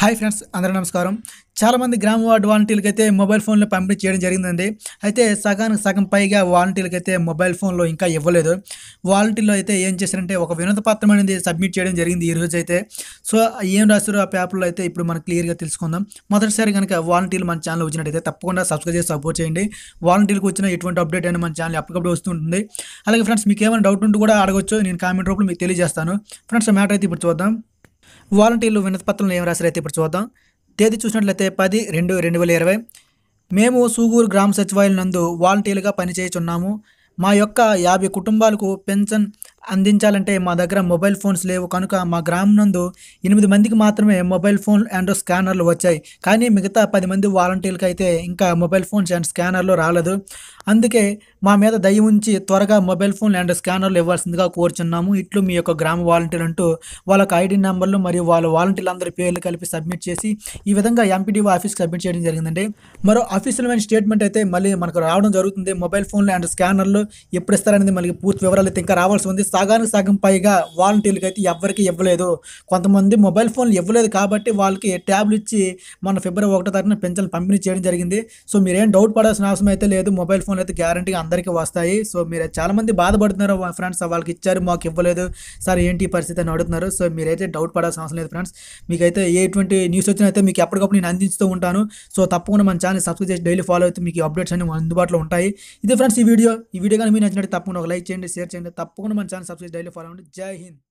hi friends అందరూ నమస్కారం చాలామంది గ్రామ వార్డు వాలంటీర్లకి అయితే మొబైల్ ఫోన్లు పంపిణీ చేయడం జరిగిందండి అయితే సగానికి సగం పైగా వాలంటీర్లకి అయితే మొబైల్ ఫోన్లో ఇంకా ఇవ్వలేదు వాలంటీర్లో అయితే ఏం చేశారంటే ఒక వినోద పత్రం అనేది సబ్మిట్ చేయడం జరిగింది ఈరోజు అయితే సో ఏం రాశారు ఆ పేపర్లో అయితే ఇప్పుడు మనం క్లియర్గా తెలుసుకుందాం మొదటిసారి కనుక వాలంటీర్లు మన ఛానల్ వచ్చినట్టయితే తప్పకుండా సబ్స్క్రైబ్ చేసి సపోర్ట్ చేయండి వాలంటీర్లకు వచ్చిన ఎటువంటి అప్డేట్ అయినా మన ఛానల్ అప్పటికప్పుడు వస్తుంటుంది అలాగే ఫ్రెండ్స్ మీకు ఏమైనా డౌట్ ఉంటే కూడా అడగచ్చు నేను కామెంట్ రూపంలో మీకు తెలియజేస్తాను ఫ్రెండ్స్ మ్యాటర్ అయితే ఇప్పుడు చూద్దాం వాలంటీర్లు వినతి పత్రంలో ఏం అయితే ఇప్పుడు చూద్దాం తేదీ చూసినట్లయితే పది రెండు రెండు వేల ఇరవై మేము సూగూరు గ్రామ సచివాలయం నందు వాలంటీర్లుగా పనిచేయుచున్నాము మా యొక్క యాభై కుటుంబాలకు పెన్షన్ అందించాలంటే మా దగ్గర మొబైల్ ఫోన్స్ లేవు కనుక మా గ్రామం నందు ఎనిమిది మందికి మాత్రమే మొబైల్ ఫోన్ అండ్ స్కానర్లు వచ్చాయి కానీ మిగతా పది మంది వాలంటీర్లకి అయితే ఇంకా మొబైల్ ఫోన్స్ అండ్ స్కానర్లు రాలేదు అందుకే మా మీద దయ ఉంచి త్వరగా మొబైల్ ఫోన్లు అండ్ స్కానర్లు ఇవ్వాల్సిందిగా కోరుచున్నాము ఇట్లు మీ యొక్క గ్రామ వాలంటీర్ అంటూ వాళ్ళకి ఐడి నెంబర్లు మరియు వాళ్ళ అందరి పేర్లు కలిపి సబ్మిట్ చేసి ఈ విధంగా ఎంపీడీఓ ఆఫీస్కి సబ్మిట్ చేయడం జరిగిందండి మరో అఫీషియల్మైన స్టేట్మెంట్ అయితే మళ్ళీ మనకు రావడం జరుగుతుంది మొబైల్ ఫోన్లు అండ్ స్కానర్లు ఎప్పుడు ఇస్తారనేది మనకి పూర్తి వివరాలు అయితే ఇంకా రావాల్సి ఉంది సగానికి సగం పైగా వాలంటీర్లకు అయితే ఎవరికి ఇవ్వలేదు కొంతమంది మొబైల్ ఫోన్లు ఇవ్వలేదు కాబట్టి వాళ్ళకి ట్యాబ్లు ఇచ్చి మన ఫిబ్రవరి ఒకటో తారీఖున పెన్షన్ పంపిణీ చేయడం జరిగింది సో మీరేం డౌట్ పడాల్సిన అవసరం అయితే లేదు మొబైల్ ఫోన్ ఉద్యోగంలో అయితే గ్యారంటీగా అందరికీ వస్తాయి సో మీరు చాలామంది బాధపడుతున్నారు ఫ్రెండ్స్ వాళ్ళకి ఇచ్చారు మాకు ఇవ్వలేదు సార్ ఏంటి పరిస్థితి అని అడుగుతున్నారు సో మీరైతే డౌట్ పడాల్సిన అవసరం లేదు ఫ్రెండ్స్ మీకైతే ఎటువంటి న్యూస్ వచ్చినా అయితే మీకు ఎప్పటికప్పుడు నేను అందిస్తూ ఉంటాను సో తప్పకుండా మన ఛానల్ సబ్స్క్రైబ్ చేసి డైలీ ఫాలో అయితే మీకు అప్డేట్స్ అన్ని అందుబాటులో ఉంటాయి ఇదే ఫ్రెండ్స్ ఈ వీడియో ఈ వీడియో కానీ మీరు నచ్చినట్టు తప్పకుండా ఒక లైక్ చేయండి షేర్ చేయండి తప్పకుండా మన ఛానల్ సబ్స్క్రైబ్ డైలీ ఫాలో అవ్వండి జై హింద్